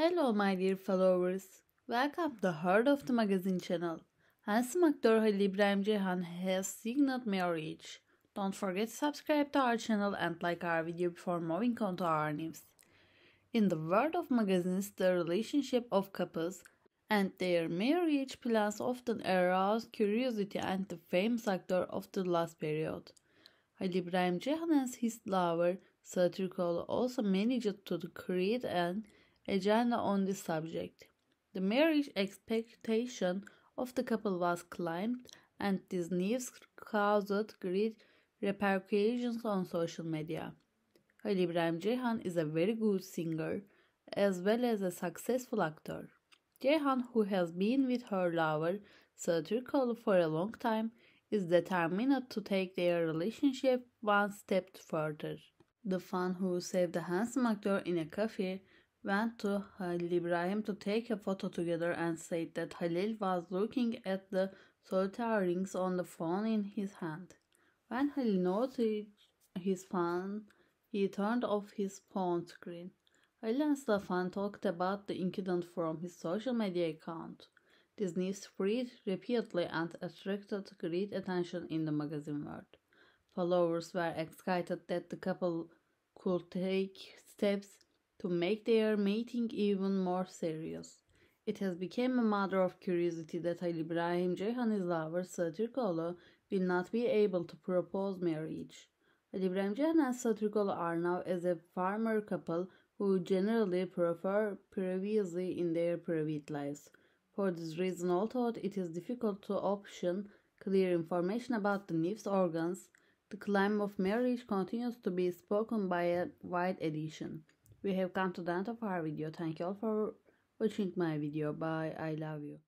Hello, my dear followers. Welcome to Heart of the Magazine channel. Handsome actor Halil Ibrahim Jehan has signaled marriage. Don't forget to subscribe to our channel and like our video before moving on to our news. In the world of magazines, the relationship of couples and their marriage plans often arouse curiosity and the famous actor of the last period. Halil Ibrahim Jehan and his lover, Satrikol, also managed to create an agenda on this subject. The marriage expectation of the couple was climbed, and these news caused great repercussions on social media. Halil İbrahim Ceyhan is a very good singer as well as a successful actor. Ceyhan, who has been with her lover Satürkal for a long time, is determined to take their relationship one step further. The fan who saved the handsome actor in a cafe went to Halil Ibrahim to take a photo together and said that Halil was looking at the solitaire rings on the phone in his hand. When Halil noticed his phone, he turned off his phone screen. Halil and Stefan talked about the incident from his social media account. This news spread repeatedly and attracted great attention in the magazine world. Followers were excited that the couple could take steps to make their mating even more serious. It has become a matter of curiosity that Ali Ibrahim Ceyhan's lover Satürkoğlu will not be able to propose marriage. Ali Ibrahim Ceyhan and Satürkoğlu are now as a farmer couple who generally prefer privacy in their private lives. For this reason, although it is difficult to obtain clear information about the nymph's organs, the claim of marriage continues to be spoken by a wide edition. We have come to the end of our video. Thank you all for watching my video. Bye. I love you.